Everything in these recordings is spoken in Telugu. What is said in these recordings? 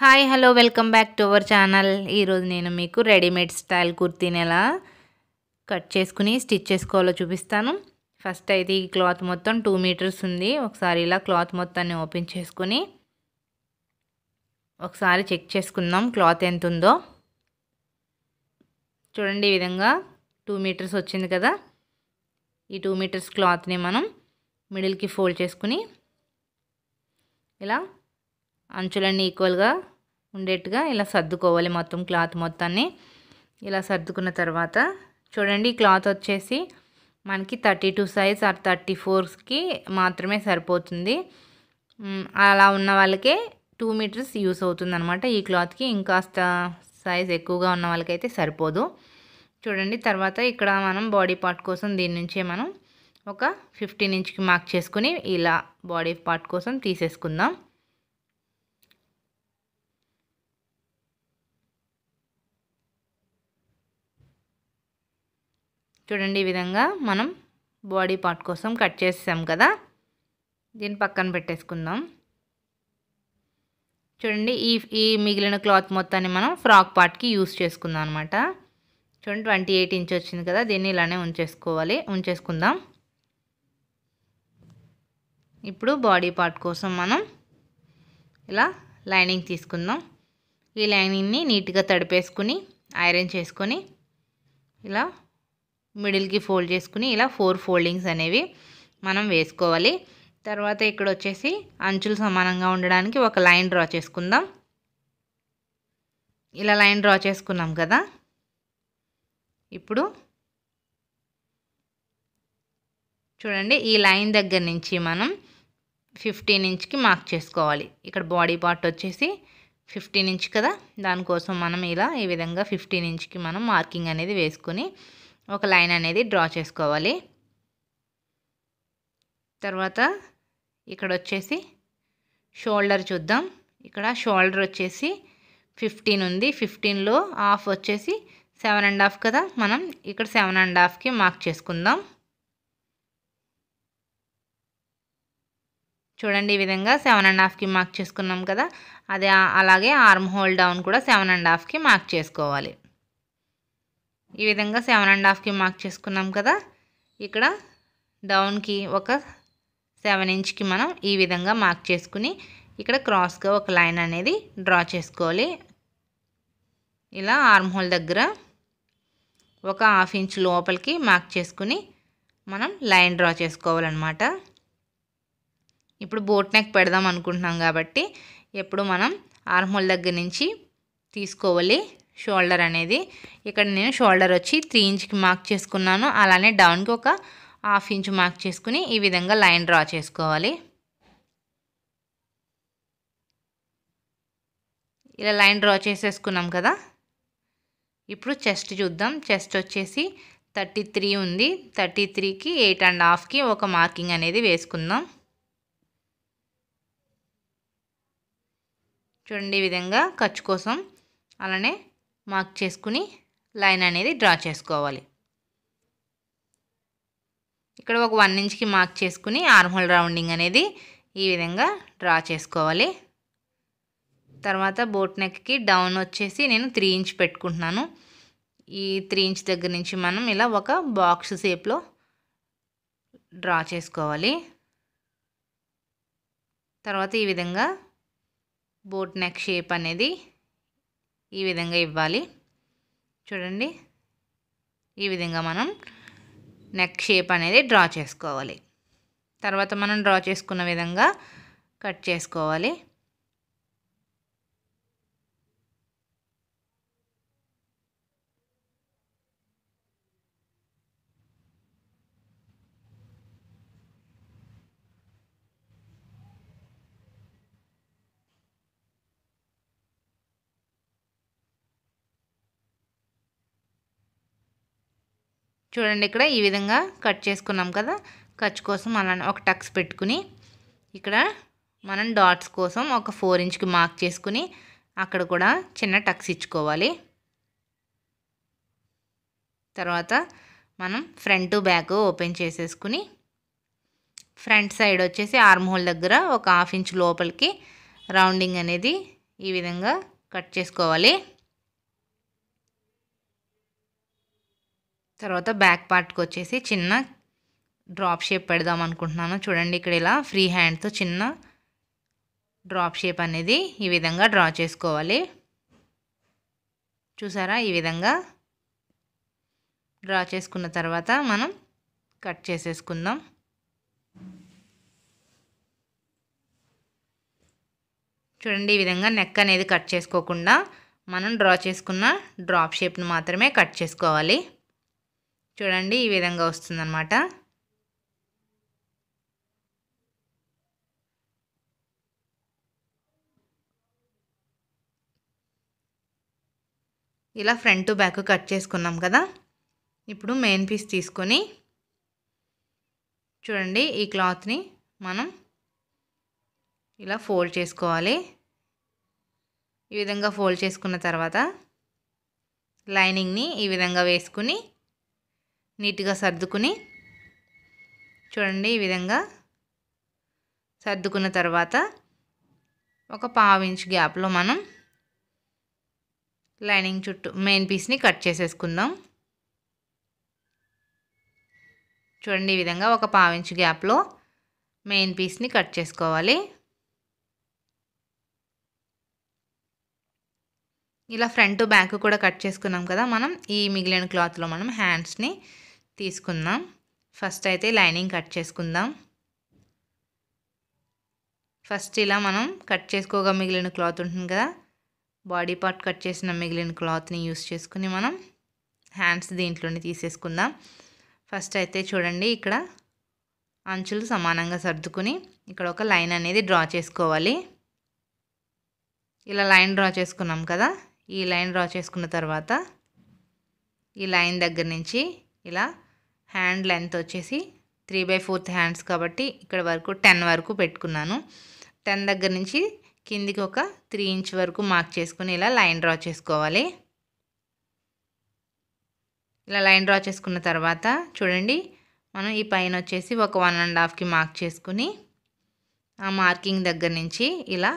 hi hello welcome back to our channel ఈరోజు నేను మీకు రెడీమేడ్ స్టైల్ కుర్తీని ఎలా కట్ చేసుకుని స్టిచ్ చేసుకోవాలో చూపిస్తాను ఫస్ట్ అయితే ఈ క్లాత్ మొత్తం టూ మీటర్స్ ఉంది ఒకసారి ఇలా క్లాత్ మొత్తాన్ని ఓపెన్ చేసుకుని ఒకసారి చెక్ చేసుకుందాం క్లాత్ ఎంత ఉందో చూడండి ఈ విధంగా టూ మీటర్స్ వచ్చింది కదా ఈ టూ మీటర్స్ క్లాత్ని మనం మిడిల్కి ఫోల్డ్ చేసుకుని ఇలా అంచులన్నీ ఈక్వల్గా ఉండేట్టుగా ఇలా సర్దుకోవాలి మొత్తం క్లాత్ మొత్తాన్ని ఇలా సర్దుకున్న తర్వాత చూడండి క్లాత్ వచ్చేసి మనకి thirty two size or thirty ఫోర్స్కి మాత్రమే సరిపోతుంది అలా ఉన్న వాళ్ళకే టూ మీటర్స్ యూస్ అవుతుందనమాట ఈ క్లాత్కి ఇంకాస్త సైజ్ ఎక్కువగా ఉన్న వాళ్ళకైతే సరిపోదు చూడండి తర్వాత ఇక్కడ మనం బాడీ పార్ట్ కోసం దీని నుంచే మనం ఒక ఫిఫ్టీన్ ఇంచ్కి మార్క్ చేసుకుని ఇలా బాడీ పార్ట్ కోసం తీసేసుకుందాం చూడండి ఈ విధంగా మనం బాడీ పార్ట్ కోసం కట్ చేసాం కదా దీన్ని పక్కన పెట్టేసుకుందాం చూడండి ఈ ఈ మిగిలిన క్లాత్ మొత్తాన్ని మనం ఫ్రాక్ పార్ట్కి యూస్ చేసుకుందాం అనమాట చూడండి ట్వంటీ ఎయిట్ ఇంచ్ వచ్చింది కదా దీన్ని ఇలానే ఉంచేసుకోవాలి ఉంచేసుకుందాం ఇప్పుడు బాడీ పార్ట్ కోసం మనం ఇలా లైనింగ్ తీసుకుందాం ఈ లైనింగ్ని నీట్గా తడిపేసుకుని ఐరన్ చేసుకొని ఇలా మిడిల్కి ఫోల్డ్ చేసుకుని ఇలా ఫోర్ ఫోల్డింగ్స్ అనేవి మనం వేసుకోవాలి తర్వాత ఇక్కడ వచ్చేసి అంచులు సమానంగా ఉండడానికి ఒక లైన్ డ్రా చేసుకుందాం ఇలా లైన్ డ్రా చేసుకున్నాం కదా ఇప్పుడు చూడండి ఈ లైన్ దగ్గర నుంచి మనం ఫిఫ్టీన్ ఇంచ్కి మార్క్ చేసుకోవాలి ఇక్కడ బాడీ పార్ట్ వచ్చేసి ఫిఫ్టీన్ ఇంచ్ కదా దానికోసం మనం ఇలా ఈ విధంగా ఫిఫ్టీన్ ఇంచ్కి మనం మార్కింగ్ అనేది వేసుకొని ఒక లైన్ అనేది డ్రా చేసుకోవాలి తర్వాత ఇక్కడ వచ్చేసి షోల్డర్ చూద్దాం ఇక్కడ షోల్డర్ వచ్చేసి ఫిఫ్టీన్ ఉంది ఫిఫ్టీన్లో హాఫ్ వచ్చేసి సెవెన్ అండ్ హాఫ్ కదా మనం ఇక్కడ సెవెన్ అండ్ హాఫ్కి మార్క్ చేసుకుందాం చూడండి ఈ విధంగా సెవెన్ అండ్ హాఫ్కి మార్క్ చేసుకున్నాం కదా అదే అలాగే ఆర్మ్ హోల్ డౌన్ కూడా సెవెన్ అండ్ హాఫ్కి మార్క్ చేసుకోవాలి ఈ విధంగా సెవెన్ అండ్ హాఫ్కి మార్క్ చేసుకున్నాం కదా ఇక్కడ డౌన్కి ఒక సెవెన్ ఇంచ్కి మనం ఈ విధంగా మార్క్ చేసుకుని ఇక్కడ క్రాస్గా ఒక లైన్ అనేది డ్రా చేసుకోవాలి ఇలా ఆర్మ్ హోల్ దగ్గర ఒక హాఫ్ ఇంచ్ లోపలికి మార్క్ చేసుకుని మనం లైన్ డ్రా చేసుకోవాలన్నమాట ఇప్పుడు బోట్ నెక్ పెడదాం అనుకుంటున్నాం కాబట్టి ఎప్పుడు మనం ఆర్మ్ హోల్ దగ్గర నుంచి తీసుకోవాలి షోల్డర్ అనేది ఇక్కడ నేను షోల్డర్ వచ్చి త్రీ ఇంచ్కి మార్క్ చేసుకున్నాను అలానే డౌన్కి ఒక హాఫ్ ఇంచ్ మార్క్ చేసుకుని ఈ విధంగా లైన్ డ్రా చేసుకోవాలి ఇలా లైన్ డ్రా చేసేసుకున్నాం కదా ఇప్పుడు చెస్ట్ చూద్దాం చెస్ట్ వచ్చేసి థర్టీ త్రీ ఉంది థర్టీ త్రీకి ఎయిట్ అండ్ హాఫ్కి ఒక మార్కింగ్ అనేది వేసుకుందాం చూడండి ఈ విధంగా ఖర్చు కోసం అలానే మార్క్ చేసుకుని లైన్ అనేది డ్రా చేసుకోవాలి ఇక్కడ ఒక వన్ ఇంచ్కి మార్క్ చేసుకుని ఆర్మోల్ రౌండింగ్ అనేది ఈ విధంగా డ్రా చేసుకోవాలి తర్వాత బోట్ నెక్కి డౌన్ వచ్చేసి నేను త్రీ ఇంచ్ పెట్టుకుంటున్నాను ఈ త్రీ ఇంచ్ దగ్గర నుంచి మనం ఇలా ఒక బాక్స్ షేప్లో డ్రా చేసుకోవాలి తర్వాత ఈ విధంగా బోట్ నెక్ షేప్ అనేది ఈ విధంగా ఇవ్వాలి చూడండి ఈ విధంగా మనం నెక్ షేప్ అనేది డ్రా చేసుకోవాలి తర్వాత మనం డ్రా చేసుకున్న విధంగా కట్ చేసుకోవాలి చూడండి ఇక్కడ ఈ విధంగా కట్ చేసుకున్నాం కదా ఖర్చు కోసం అలా ఒక టక్స్ పెట్టుకుని ఇక్కడ మనం డాట్స్ కోసం ఒక ఫోర్ ఇంచ్కి మార్క్ చేసుకుని అక్కడ కూడా చిన్న టక్స్ ఇచ్చుకోవాలి తర్వాత మనం ఫ్రంట్ బ్యాక్ ఓపెన్ చేసేసుకుని ఫ్రంట్ సైడ్ వచ్చేసి ఆర్మ్ హోల్ దగ్గర ఒక హాఫ్ ఇంచ్ లోపలికి రౌండింగ్ అనేది ఈ విధంగా కట్ చేసుకోవాలి తర్వాత బ్యాక్ పార్ట్కి వచ్చేసి చిన్న డ్రాప్ షేప్ పెడదాం అనుకుంటున్నాను చూడండి ఇక్కడ ఇలా ఫ్రీ హ్యాండ్తో చిన్న డ్రాప్ షేప్ అనేది ఈ విధంగా డ్రా చేసుకోవాలి చూసారా ఈ విధంగా డ్రా చేసుకున్న తర్వాత మనం కట్ చేసేసుకుందాం చూడండి ఈ విధంగా నెక్ అనేది కట్ చేసుకోకుండా మనం డ్రా చేసుకున్న డ్రాప్ షేప్ను మాత్రమే కట్ చేసుకోవాలి చూడండి ఈ విధంగా వస్తుందన్నమాట ఇలా ఫ్రంట్ బ్యాక్ కట్ చేసుకున్నాం కదా ఇప్పుడు మెయిన్ పీస్ తీసుకొని చూడండి ఈ క్లాత్ని మనం ఇలా ఫోల్డ్ చేసుకోవాలి ఈ విధంగా ఫోల్డ్ చేసుకున్న తర్వాత లైనింగ్ని ఈ విధంగా వేసుకుని నీట్గా సర్దుకుని చూడండి ఈ విధంగా సర్దుకున్న తర్వాత ఒక ఇంచ్ గ్యాప్లో మనం లైనింగ్ చుట్టూ మెయిన్ పీస్ని కట్ చేసేసుకుందాం చూడండి ఈ విధంగా ఒక ఇంచ్ గ్యాప్లో మెయిన్ పీస్ని కట్ చేసుకోవాలి ఇలా ఫ్రంట్ బ్యాక్ కూడా కట్ చేసుకున్నాం కదా మనం ఈ మిగిలిన క్లాత్లో మనం హ్యాండ్స్ని తీసుకుందాం ఫస్ట్ అయితే లైనింగ్ కట్ చేసుకుందాం ఫస్ట్ ఇలా మనం కట్ చేసుకోగా మిగిలిన క్లాత్ ఉంటుంది కదా బాడీ పార్ట్ కట్ చేసిన మిగిలిన క్లాత్ని యూస్ చేసుకుని మనం హ్యాండ్స్ దీంట్లోనే తీసేసుకుందాం ఫస్ట్ అయితే చూడండి ఇక్కడ అంచులు సమానంగా సర్దుకుని ఇక్కడ ఒక లైన్ అనేది డ్రా చేసుకోవాలి ఇలా లైన్ డ్రా చేసుకున్నాం కదా ఈ లైన్ డ్రా చేసుకున్న తర్వాత ఈ లైన్ దగ్గర నుంచి ఇలా హ్యాండ్ లెంత్ వచ్చేసి త్రీ బై ఫోర్త్ హ్యాండ్స్ కాబట్టి ఇక్కడ వరకు టెన్ వరకు పెట్టుకున్నాను టెన్ దగ్గర నుంచి కిందికి ఒక త్రీ ఇంచ్ వరకు మార్క్ చేసుకుని ఇలా లైన్ డ్రా చేసుకోవాలి ఇలా లైన్ డ్రా చేసుకున్న తర్వాత చూడండి మనం ఈ పైన వచ్చేసి ఒక వన్ అండ్ హాఫ్కి మార్క్ చేసుకుని ఆ మార్కింగ్ దగ్గర నుంచి ఇలా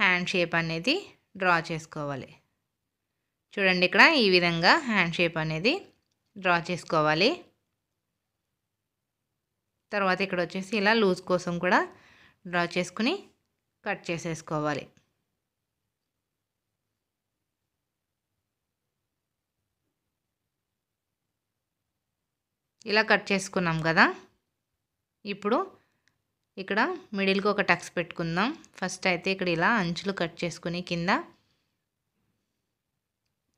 హ్యాండ్ షేప్ అనేది డ్రా చేసుకోవాలి చూడండి ఇక్కడ ఈ విధంగా హ్యాండ్ షేప్ అనేది డ్రా చేసుకోవాలి తర్వాత ఇక్కడ వచ్చేసి ఇలా లూజ్ కోసం కూడా డ్రా చేసుకుని కట్ చేసేసుకోవాలి ఇలా కట్ చేసుకున్నాం కదా ఇప్పుడు ఇక్కడ మిడిల్కి ఒక టక్స్ పెట్టుకుందాం ఫస్ట్ అయితే ఇక్కడ ఇలా అంచులు కట్ చేసుకుని కింద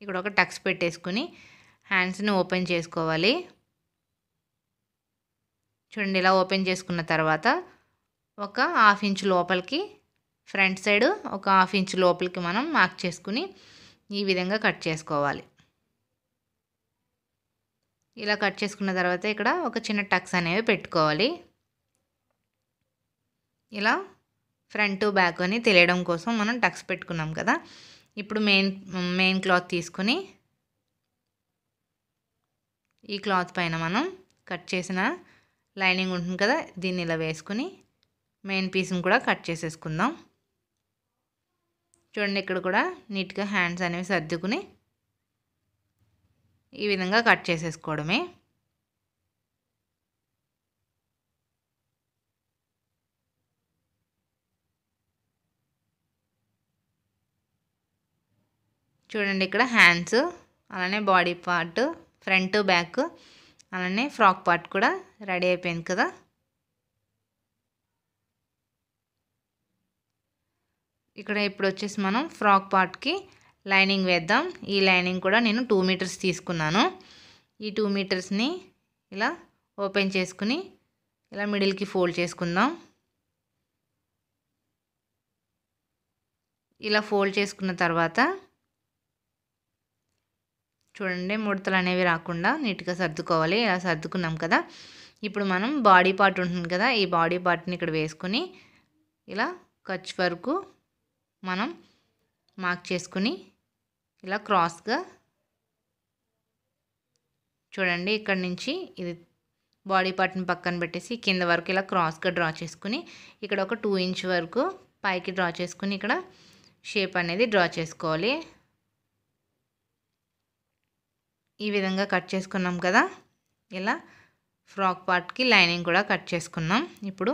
ఇక్కడ ఒక టక్స్ పెట్టేసుకుని హ్యాండ్స్ని ఓపెన్ చేసుకోవాలి చూడండి ఇలా ఓపెన్ చేసుకున్న తర్వాత ఒక హాఫ్ ఇంచ్ లోపలికి ఫ్రంట్ సైడ్ ఒక హాఫ్ ఇంచ్ లోపలికి మనం మార్క్ చేసుకుని ఈ విధంగా కట్ చేసుకోవాలి ఇలా కట్ చేసుకున్న తర్వాత ఇక్కడ ఒక చిన్న టక్స్ అనేవి పెట్టుకోవాలి ఇలా ఫ్రంట్ బ్యాక్ అని తెలియడం కోసం మనం టక్స్ పెట్టుకున్నాం కదా ఇప్పుడు మెయిన్ మెయిన్ క్లాత్ తీసుకుని ఈ క్లాత్ పైన మనం కట్ చేసిన లైనింగ్ ఉంటుంది కదా దీన్ని ఇలా వేసుకుని మెయిన్ పీస్ని కూడా కట్ చేసేసుకుందాం చూడండి ఇక్కడ కూడా నీట్గా హ్యాండ్స్ అనేవి సర్దుకుని ఈ విధంగా కట్ చేసేసుకోవడమే చూడండి ఇక్కడ హ్యాండ్స్ అలానే బాడీ పార్ట్ ఫ్రంట్ బ్యాక్ అలానే ఫ్రాక్ పార్ట్ కూడా రెడీ అయిపోయింది కదా ఇక్కడ ఇప్పుడు వచ్చేసి మనం ఫ్రాక్ పార్ట్కి లైనింగ్ వేద్దాం ఈ లైనింగ్ కూడా నేను టూ మీటర్స్ తీసుకున్నాను ఈ టూ మీటర్స్ని ఇలా ఓపెన్ చేసుకుని ఇలా మిడిల్కి ఫోల్డ్ చేసుకుందాం ఇలా ఫోల్డ్ చేసుకున్న తర్వాత చూడండి ముడతలు అనేవి రాకుండా నీట్గా సర్దుకోవాలి ఇలా సర్దుకున్నాం కదా ఇప్పుడు మనం బాడీ పార్ట్ ఉంటుంది కదా ఈ బాడీ పార్ట్ని ఇక్కడ వేసుకుని ఇలా ఖర్చు వరకు మనం మార్క్ చేసుకుని ఇలా క్రాస్గా చూడండి ఇక్కడ నుంచి ఇది బాడీ పార్ట్ని పక్కన పెట్టేసి కింద వరకు ఇలా క్రాస్గా డ్రా చేసుకుని ఇక్కడ ఒక టూ ఇంచ్ వరకు పైకి డ్రా చేసుకుని ఇక్కడ షేప్ అనేది డ్రా చేసుకోవాలి ఈ విధంగా కట్ చేసుకున్నాం కదా ఇలా ఫ్రాక్ పార్ట్కి లైనింగ్ కూడా కట్ చేసుకున్నాం ఇప్పుడు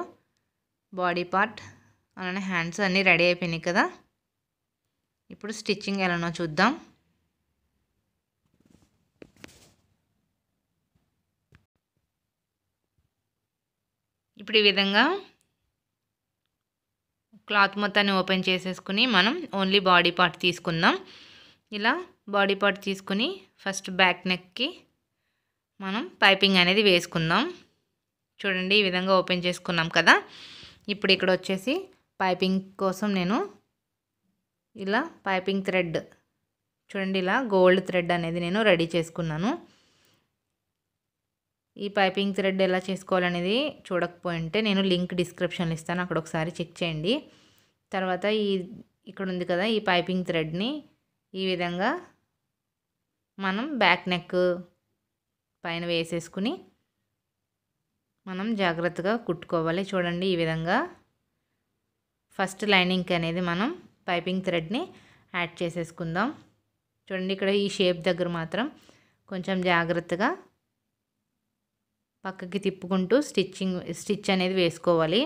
బాడీ పార్ట్ అలానే హ్యాండ్స్ అన్నీ రెడీ అయిపోయినాయి కదా ఇప్పుడు స్టిచ్చింగ్ ఎలానో చూద్దాం ఇప్పుడు ఈ విధంగా క్లాత్ మొత్తాన్ని ఓపెన్ చేసేసుకుని మనం ఓన్లీ బాడీ పార్ట్ తీసుకుందాం ఇలా బాడీ పార్ట్ తీసుకుని ఫస్ట్ బ్యాక్ నెక్కి మనం పైపింగ్ అనేది వేసుకుందాం చూడండి ఈ విధంగా ఓపెన్ చేసుకున్నాం కదా ఇప్పుడు ఇక్కడ వచ్చేసి పైపింగ్ కోసం నేను ఇలా పైపింగ్ థ్రెడ్ చూడండి ఇలా గోల్డ్ థ్రెడ్ అనేది నేను రెడీ చేసుకున్నాను ఈ పైపింగ్ థ్రెడ్ ఎలా చేసుకోవాలనేది చూడకపోయింటే నేను లింక్ డిస్క్రిప్షన్లో ఇస్తాను అక్కడ ఒకసారి చెక్ చేయండి తర్వాత ఈ ఇక్కడ ఉంది కదా ఈ పైపింగ్ థ్రెడ్ని ఈ విధంగా మనం బ్యాక్ నెక్ పైన వేసేసుకుని మనం జాగ్రత్తగా కుట్టుకోవాలి చూడండి ఈ విధంగా ఫస్ట్ లైనింగ్ అనేది మనం పైపింగ్ థ్రెడ్ని యాడ్ చేసేసుకుందాం చూడండి ఇక్కడ ఈ షేప్ దగ్గర మాత్రం కొంచెం జాగ్రత్తగా పక్కకి తిప్పుకుంటూ స్టిచ్చింగ్ స్టిచ్ అనేది వేసుకోవాలి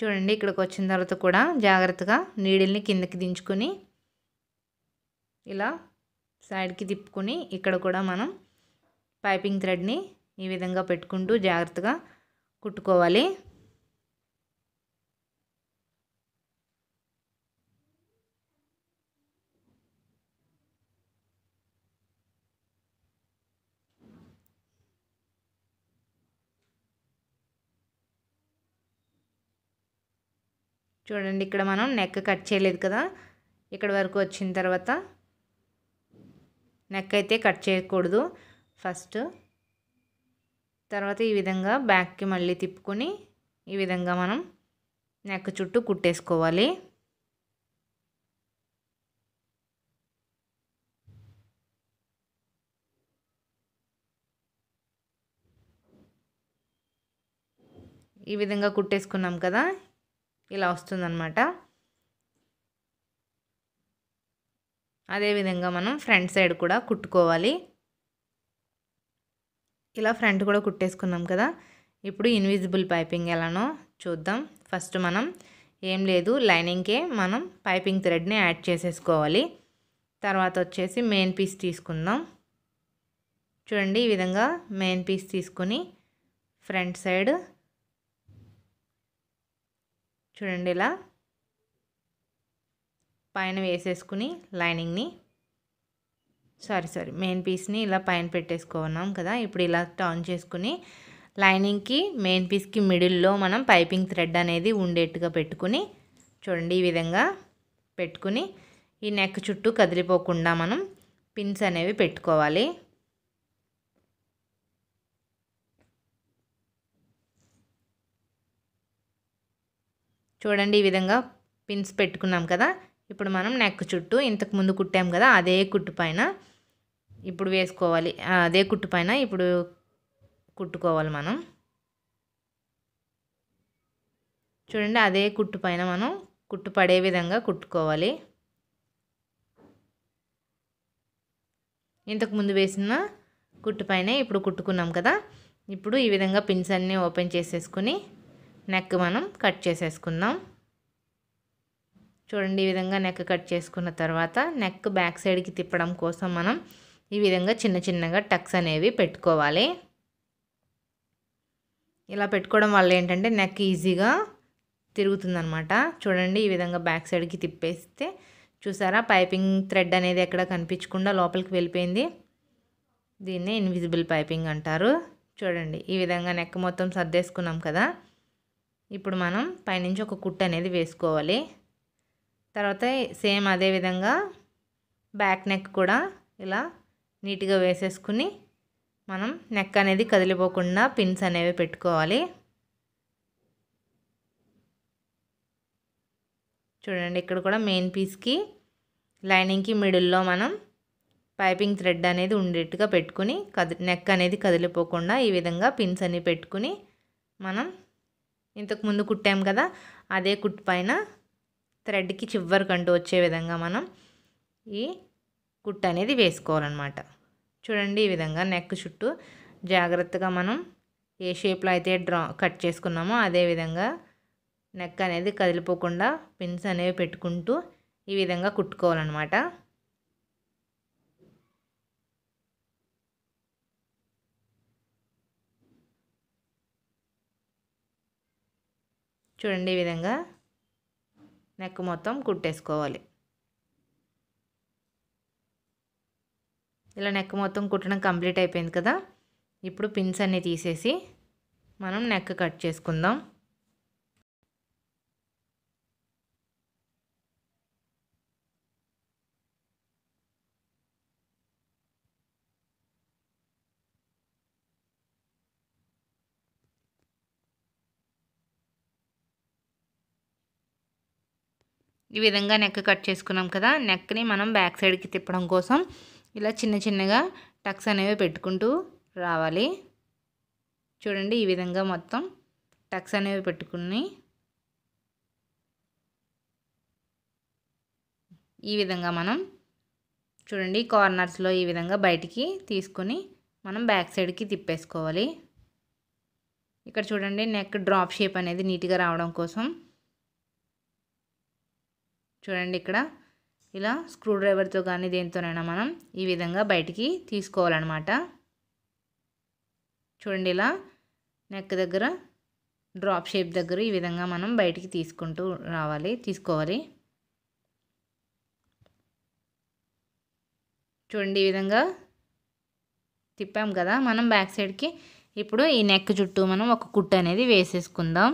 చూడండి ఇక్కడికి వచ్చిన తర్వాత కూడా జాగ్రత్తగా నీడిల్ని కిందకి దించుకొని ఇలా సైడ్కి తిప్పుకొని ఇక్కడ కూడా మనం పైపింగ్ థ్రెడ్ని ఈ విధంగా పెట్టుకుంటూ జాగ్రత్తగా కుట్టుకోవాలి చూడండి ఇక్కడ మనం నెక్ కట్ చేయలేదు కదా ఇక్కడ వరకు వచ్చిన తర్వాత నెక్ అయితే కట్ చేయకూడదు ఫస్ట్ తర్వాత ఈ విధంగా బ్యాక్కి మళ్ళీ తిప్పుకొని ఈ విధంగా మనం నెక్ చుట్టూ కుట్టేసుకోవాలి ఈ విధంగా కుట్టేసుకున్నాం కదా ఇలా వస్తుందన్నమాట అదేవిధంగా మనం ఫ్రంట్ సైడ్ కూడా కుట్టుకోవాలి ఇలా ఫ్రంట్ కూడా కుట్టేసుకున్నాం కదా ఇప్పుడు ఇన్విజిబుల్ పైపింగ్ ఎలానో చూద్దాం ఫస్ట్ మనం ఏం లేదు లైనింగ్కే మనం పైపింగ్ థ్రెడ్ని యాడ్ చేసేసుకోవాలి తర్వాత వచ్చేసి మెయిన్ పీస్ తీసుకుందాం చూడండి ఈ విధంగా మెయిన్ పీస్ తీసుకుని ఫ్రంట్ సైడ్ చూడండి ఇలా పైన వేసేసుకుని లైనింగ్ని సారీ సారీ మెయిన్ పీస్ని ఇలా పైన పెట్టేసుకున్నాం కదా ఇప్పుడు ఇలా టర్న్ చేసుకుని లైనింగ్కి మెయిన్ పీస్కి మిడిల్లో మనం పైపింగ్ థ్రెడ్ అనేది ఉండేట్టుగా పెట్టుకుని చూడండి ఈ విధంగా పెట్టుకుని ఈ నెక్ చుట్టూ కదిలిపోకుండా మనం పిన్స్ అనేవి పెట్టుకోవాలి చూడండి ఈ విధంగా పిన్స్ పెట్టుకున్నాం కదా ఇప్పుడు మనం నెక్ చుట్టూ ఇంతకు ముందు కుట్టాం కదా అదే కుట్టు పైన ఇప్పుడు వేసుకోవాలి అదే కుట్టు పైన ఇప్పుడు కుట్టుకోవాలి మనం చూడండి అదే కుట్టు పైన మనం కుట్టు పడే విధంగా కుట్టుకోవాలి ఇంతకుముందు వేసిన కుట్టు పైన ఇప్పుడు కుట్టుకున్నాం కదా ఇప్పుడు ఈ విధంగా పిన్స్ అన్నీ ఓపెన్ చేసేసుకుని నెక్ మనం కట్ చేసేసుకుందాం చూడండి ఈ విధంగా నెక్ కట్ చేసుకున్న తర్వాత నెక్ బ్యాక్ సైడ్కి తిప్పడం కోసం మనం ఈ విధంగా చిన్న చిన్నగా టక్స్ అనేవి పెట్టుకోవాలి ఇలా పెట్టుకోవడం వల్ల ఏంటంటే నెక్ ఈజీగా తిరుగుతుందనమాట చూడండి ఈ విధంగా బ్యాక్ సైడ్కి తిప్పేస్తే చూసారా పైపింగ్ థ్రెడ్ అనేది ఎక్కడ కనిపించకుండా లోపలికి వెళ్ళిపోయింది దీన్నే ఇన్విజిబుల్ పైపింగ్ అంటారు చూడండి ఈ విధంగా నెక్ మొత్తం సర్దేసుకున్నాం కదా ఇప్పుడు మనం పైనుంచి ఒక కుట్ అనేది వేసుకోవాలి తర్వాత సేమ్ అదే విధంగా బ్యాక్ నెక్ కూడా ఇలా నీట్గా వేసేసుకుని మనం నెక్ అనేది కదిలిపోకుండా పిన్స్ అనేవి పెట్టుకోవాలి చూడండి ఇక్కడ కూడా మెయిన్ పీస్కి లైనింగ్కి మిడిల్లో మనం పైపింగ్ థ్రెడ్ అనేది ఉండేట్టుగా పెట్టుకుని కది నెక్ అనేది కదిలిపోకుండా ఈ విధంగా పిన్స్ అన్నీ పెట్టుకుని మనం ఇంతకుముందు కుట్టాం కదా అదే కుట్టు పైన థ్రెడ్కి కంటూ వచ్చే విధంగా మనం ఈ కుట్ అనేది వేసుకోవాలన్నమాట చూడండి ఈ విధంగా నెక్ చుట్టూ జాగ్రత్తగా మనం ఏ షేప్లో అయితే డ్రా కట్ చేసుకున్నామో అదేవిధంగా నెక్ అనేది కదిలిపోకుండా పిన్స్ అనేవి పెట్టుకుంటూ ఈ విధంగా కుట్టుకోవాలన్నమాట చూడండి ఈ విధంగా నెక్ మొత్తం కుట్టేసుకోవాలి ఇలా నెక్ మొత్తం కుట్టడం కంప్లీట్ అయిపోయింది కదా ఇప్పుడు పిన్స్ అన్నీ తీసేసి మనం నెక్ కట్ చేసుకుందాం ఈ విధంగా నెక్ కట్ చేసుకున్నాం కదా నెక్ని మనం బ్యాక్ సైడ్కి తిప్పడం కోసం ఇలా చిన్న చిన్నగా టక్స్ అనేవి పెట్టుకుంటూ రావాలి చూడండి ఈ విధంగా మొత్తం టక్స్ అనేవి పెట్టుకుని ఈ విధంగా మనం చూడండి కార్నర్స్లో ఈ విధంగా బయటికి తీసుకొని మనం బ్యాక్ సైడ్కి తిప్పేసుకోవాలి ఇక్కడ చూడండి నెక్ డ్రాప్ షేప్ అనేది నీట్గా రావడం కోసం చూడండి ఇక్కడ ఇలా స్క్రూ డ్రైవర్తో కానీ దేనితోనైనా మనం ఈ విధంగా బయటికి తీసుకోవాలన్నమాట చూడండి ఇలా నెక్ దగ్గర డ్రాప్ షేప్ దగ్గర ఈ విధంగా మనం బయటికి తీసుకుంటూ రావాలి తీసుకోవాలి చూడండి ఈ విధంగా తిప్పాం కదా మనం బ్యాక్ సైడ్కి ఇప్పుడు ఈ నెక్ చుట్టూ మనం ఒక కుట్టు అనేది వేసేసుకుందాం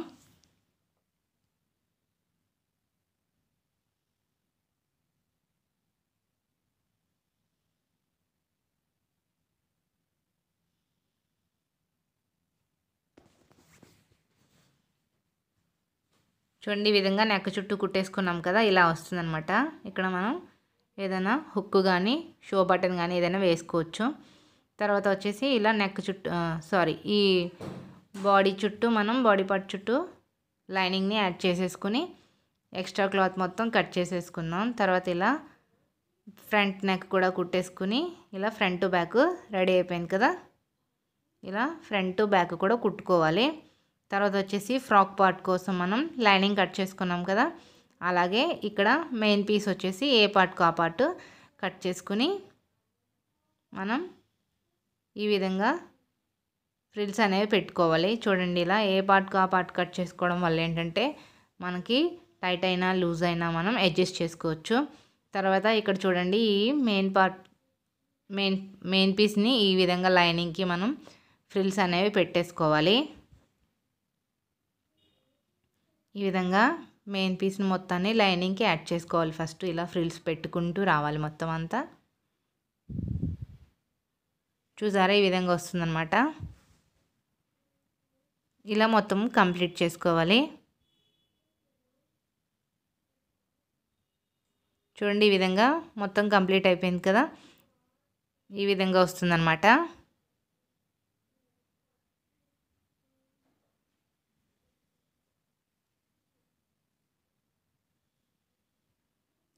చూడండి ఈ విధంగా నెక్క చుట్టూ కుట్టేసుకున్నాం కదా ఇలా వస్తుందనమాట ఇక్కడ మనం ఏదైనా హుక్ కానీ షో బటన్ కానీ ఏదైనా వేసుకోవచ్చు తర్వాత వచ్చేసి ఇలా నెక్ చుట్టూ సారీ ఈ బాడీ చుట్టూ మనం బాడీ పార్ట్ చుట్టూ లైనింగ్ని యాడ్ చేసేసుకుని ఎక్స్ట్రా క్లాత్ మొత్తం కట్ చేసేసుకుందాం తర్వాత ఇలా ఫ్రంట్ నెక్ కూడా కుట్టేసుకుని ఇలా ఫ్రంట్ బ్యాక్ రెడీ అయిపోయింది కదా ఇలా ఫ్రంట్ బ్యాక్ కూడా కుట్టుకోవాలి తర్వాత వచ్చేసి ఫ్రాక్ పార్ట్ కోసం మనం లైనింగ్ కట్ చేసుకున్నాం కదా అలాగే ఇక్కడ మెయిన్ పీస్ వచ్చేసి ఏ పార్ట్కు ఆ పార్ట్ కట్ చేసుకుని మనం ఈ విధంగా ఫ్రిల్స్ అనేవి పెట్టుకోవాలి చూడండి ఇలా ఏ పార్ట్కు ఆ పార్ట్ కట్ చేసుకోవడం వల్ల ఏంటంటే మనకి టైట్ అయినా లూజ్ అయినా మనం అడ్జస్ట్ చేసుకోవచ్చు తర్వాత ఇక్కడ చూడండి ఈ మెయిన్ పార్ట్ మెయిన్ మెయిన్ పీస్ని ఈ విధంగా లైనింగ్కి మనం ఫ్రిల్స్ అనేవి పెట్టేసుకోవాలి ఈ విధంగా మెయిన్ పీస్ని మొత్తాన్ని లైనింగ్కి యాడ్ చేసుకోవాలి ఫస్ట్ ఇలా ఫ్రిల్స్ పెట్టుకుంటూ రావాలి మొత్తం అంతా చూసారా ఈ విధంగా వస్తుందన్నమాట ఇలా మొత్తం కంప్లీట్ చేసుకోవాలి చూడండి ఈ విధంగా మొత్తం కంప్లీట్ అయిపోయింది కదా ఈ విధంగా వస్తుందన్నమాట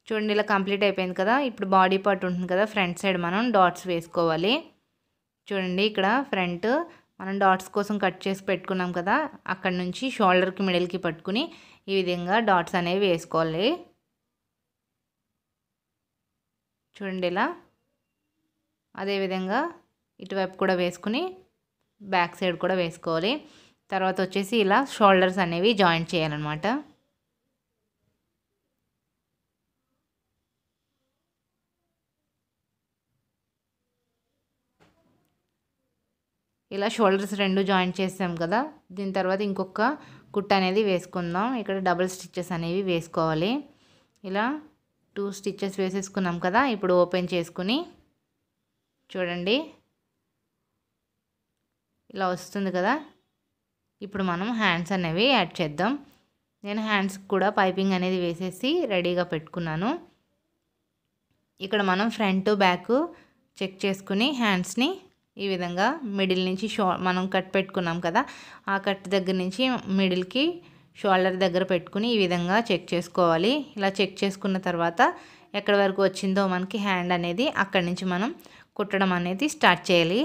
చూడండి ఇలా కంప్లీట్ అయిపోయింది కదా ఇప్పుడు బాడీ పార్ట్ ఉంటుంది కదా ఫ్రంట్ సైడ్ మనం డాట్స్ వేసుకోవాలి చూడండి ఇక్కడ ఫ్రంట్ మనం డాట్స్ కోసం కట్ చేసి పెట్టుకున్నాం కదా అక్కడ నుంచి షోల్డర్కి మిడిల్కి పట్టుకుని ఈ విధంగా డాట్స్ అనేవి వేసుకోవాలి చూడండి ఇలా అదేవిధంగా ఇటువైపు కూడా వేసుకుని బ్యాక్ సైడ్ కూడా వేసుకోవాలి తర్వాత వచ్చేసి ఇలా షోల్డర్స్ అనేవి జాయింట్ చేయాలన్నమాట ఇలా షోల్డర్స్ రెండు జాయింట్ చేసాం కదా దీని తర్వాత ఇంకొక కుట్ అనేది వేసుకుందాం ఇక్కడ డబుల్ స్టిచ్చెస్ అనేవి వేసుకోవాలి ఇలా టూ స్టిచ్చెస్ వేసేసుకున్నాం కదా ఇప్పుడు ఓపెన్ చేసుకుని చూడండి ఇలా వస్తుంది కదా ఇప్పుడు మనం హ్యాండ్స్ అనేవి యాడ్ చేద్దాం నేను హ్యాండ్స్ కూడా పైపింగ్ అనేది వేసేసి రెడీగా పెట్టుకున్నాను ఇక్కడ మనం ఫ్రంట్ బ్యాక్ చెక్ చేసుకుని హ్యాండ్స్ని ఈ విధంగా మిడిల్ నుంచి షో మనం కట్ పెట్టుకున్నాం కదా ఆ కట్ దగ్గర నుంచి మిడిల్కి షోల్డర్ దగ్గర పెట్టుకుని ఈ విధంగా చెక్ చేసుకోవాలి ఇలా చెక్ చేసుకున్న తర్వాత ఎక్కడ వరకు వచ్చిందో మనకి హ్యాండ్ అనేది అక్కడి నుంచి మనం కుట్టడం అనేది స్టార్ట్ చేయాలి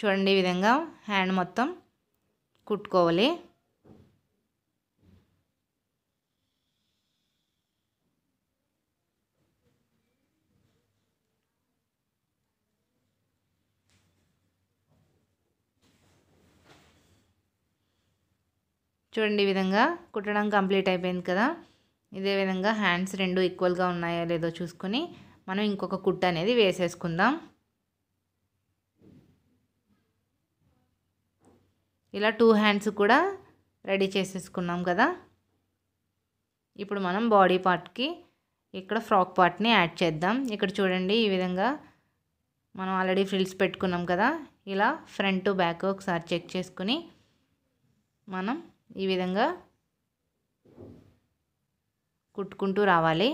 చూడండి ఈ విధంగా హ్యాండ్ మొత్తం కుట్టుకోవాలి చూడండి ఈ విధంగా కుట్టడం కంప్లీట్ అయిపోయింది కదా ఇదే విధంగా హ్యాండ్స్ రెండు ఈక్వల్గా ఉన్నాయో లేదో చూసుకొని మనం ఇంకొక కుట్ట అనేది వేసేసుకుందాం ఇలా టూ హ్యాండ్స్ కూడా రెడీ చేసేసుకున్నాం కదా ఇప్పుడు మనం బాడీ పార్ట్కి ఇక్కడ ఫ్రాక్ పార్ట్ని యాడ్ చేద్దాం ఇక్కడ చూడండి ఈ విధంగా మనం ఆల్రెడీ ఫ్రిల్స్ పెట్టుకున్నాం కదా ఇలా ఫ్రంట్ బ్యాక్ ఒకసారి చెక్ చేసుకుని మనం ఈ విధంగా కుట్టుకుంటూ రావాలి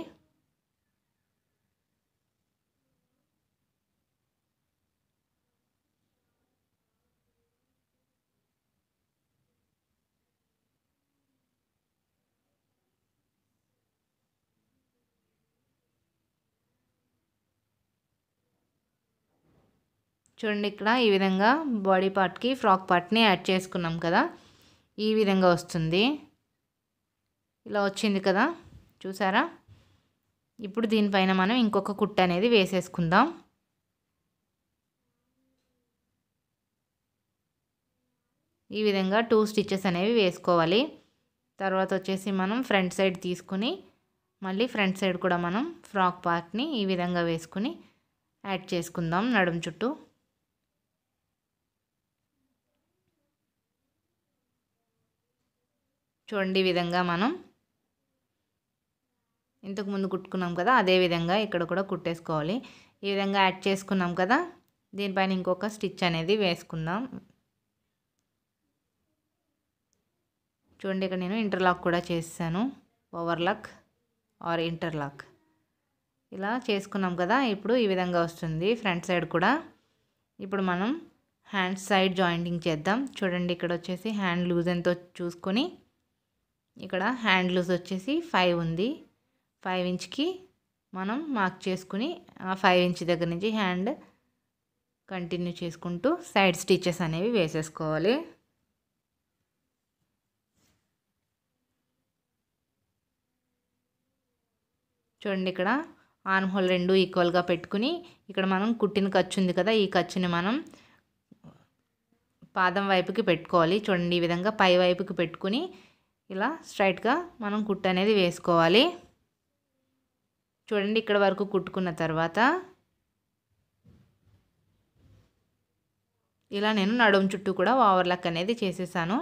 చూడండి ఇక్కడ ఈ విధంగా బాడీ పార్ట్కి ఫ్రాక్ పార్ట్ని యాడ్ చేసుకున్నాం కదా ఈ విధంగా వస్తుంది ఇలా వచ్చింది కదా చూసారా ఇప్పుడు దీనిపైన మనం ఇంకొక కుట్ట అనేది వేసేసుకుందాం ఈ విధంగా టూ స్టిచ్చెస్ అనేవి వేసుకోవాలి తర్వాత వచ్చేసి మనం ఫ్రంట్ సైడ్ తీసుకుని మళ్ళీ ఫ్రంట్ సైడ్ కూడా మనం ఫ్రాక్ పార్ట్ని ఈ విధంగా వేసుకుని యాడ్ చేసుకుందాం నడుము చుట్టూ చూడండి ఈ విధంగా మనం ఇంతకుముందు కుట్టుకున్నాం కదా అదే విధంగా ఇక్కడ కూడా కుట్టేసుకోవాలి ఈ విధంగా యాడ్ చేసుకున్నాం కదా దీనిపైన ఇంకొక స్టిచ్ అనేది వేసుకుందాం చూడండి ఇక్కడ నేను ఇంటర్లాక్ కూడా చేశాను ఓవర్లాక్ ఆర్ ఇంటర్లాక్ ఇలా చేసుకున్నాం కదా ఇప్పుడు ఈ విధంగా వస్తుంది ఫ్రంట్ సైడ్ కూడా ఇప్పుడు మనం హ్యాండ్ సైడ్ జాయింటింగ్ చేద్దాం చూడండి ఇక్కడ వచ్చేసి హ్యాండ్ లూజ్ ఎంతో చూసుకొని ఇక్కడ హ్యాండ్ లూజ్ వచ్చేసి ఫైవ్ ఉంది ఫైవ్ ఇంచ్కి మనం మార్క్ చేసుకుని ఆ ఫైవ్ ఇంచ్ దగ్గర నుంచి హ్యాండ్ కంటిన్యూ చేసుకుంటూ సైడ్ స్టిచ్చెస్ అనేవి వేసేసుకోవాలి చూడండి ఇక్కడ ఆన్హోల్ హోల్ రెండు ఈక్వల్గా పెట్టుకుని ఇక్కడ మనం కుట్టిన ఖర్చు ఉంది కదా ఈ ఖర్చుని మనం పాదం వైపుకి పెట్టుకోవాలి చూడండి ఈ విధంగా పై వైపుకి పెట్టుకుని ఇలా స్ట్రైట్గా మనం కుట్టు అనేది వేసుకోవాలి చూడండి ఇక్కడ వరకు కుట్టుకున్న తర్వాత ఇలా నేను నడుము చుట్టూ కూడా ఓవర్లక్ అనేది చేసేసాను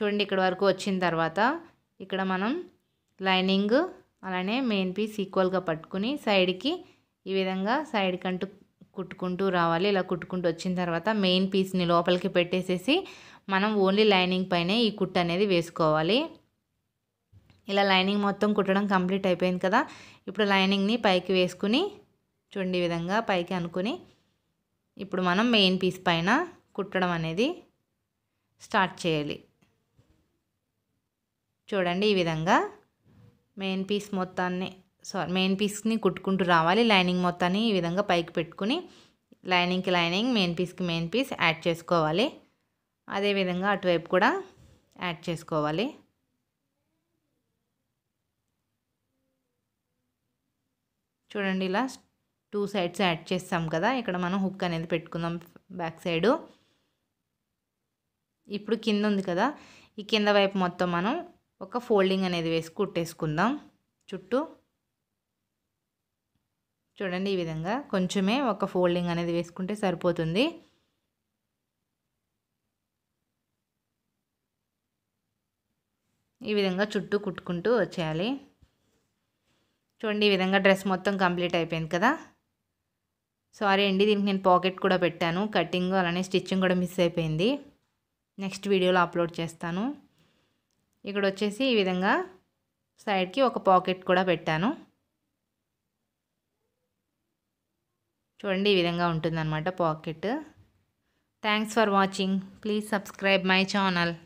చూడండి ఇక్కడ వరకు వచ్చిన తర్వాత ఇక్కడ మనం లైనింగ్ అలానే మెయిన్ పీస్ ఈక్వల్గా పట్టుకుని సైడ్కి ఈ విధంగా సైడ్ కంటూ కుట్టుకుంటూ రావాలి ఇలా కుట్టుకుంటూ వచ్చిన తర్వాత మెయిన్ పీస్ని లోపలికి పెట్టేసేసి మనం ఓన్లీ లైనింగ్ పైనే ఈ కుట్టు అనేది వేసుకోవాలి ఇలా లైనింగ్ మొత్తం కుట్టడం కంప్లీట్ అయిపోయింది కదా ఇప్పుడు లైనింగ్ని పైకి వేసుకుని చూడండి విధంగా పైకి అనుకుని ఇప్పుడు మనం మెయిన్ పీస్ పైన కుట్టడం అనేది స్టార్ట్ చేయాలి చూడండి ఈ విధంగా మెయిన్ పీస్ మొత్తాన్ని సారీ మెయిన్ పీస్ని కుట్టుకుంటూ రావాలి లైనింగ్ మొత్తాన్ని ఈ విధంగా పైకి పెట్టుకుని లైనింగ్కి లైనింగ్ మెయిన్ పీస్కి మెయిన్ పీస్ యాడ్ చేసుకోవాలి అదేవిధంగా అటువైపు కూడా యాడ్ చేసుకోవాలి చూడండి ఇలా టూ సైడ్స్ యాడ్ చేస్తాం కదా ఇక్కడ మనం హుక్ అనేది పెట్టుకుందాం బ్యాక్ సైడు ఇప్పుడు కింద ఉంది కదా ఈ కింద వైపు మొత్తం మనం ఒక ఫోల్డింగ్ అనేది వేసి కుట్టేసుకుందాం చుట్టూ చూడండి ఈ విధంగా కొంచెమే ఒక ఫోల్డింగ్ అనేది వేసుకుంటే సరిపోతుంది ఈ విధంగా చుట్టూ కుట్టుకుంటూ వచ్చేయాలి చూడండి ఈ విధంగా డ్రెస్ మొత్తం కంప్లీట్ అయిపోయింది కదా సారీ అండి దీనికి నేను పాకెట్ కూడా పెట్టాను కటింగ్ అలానే స్టిచ్చింగ్ కూడా మిస్ అయిపోయింది నెక్స్ట్ వీడియోలో అప్లోడ్ చేస్తాను ఇక్కడ వచ్చేసి ఈ విధంగా సైడ్కి ఒక పాకెట్ కూడా పెట్టాను చూడండి ఈ విధంగా ఉంటుందన్నమాట pocket thanks for watching please subscribe my channel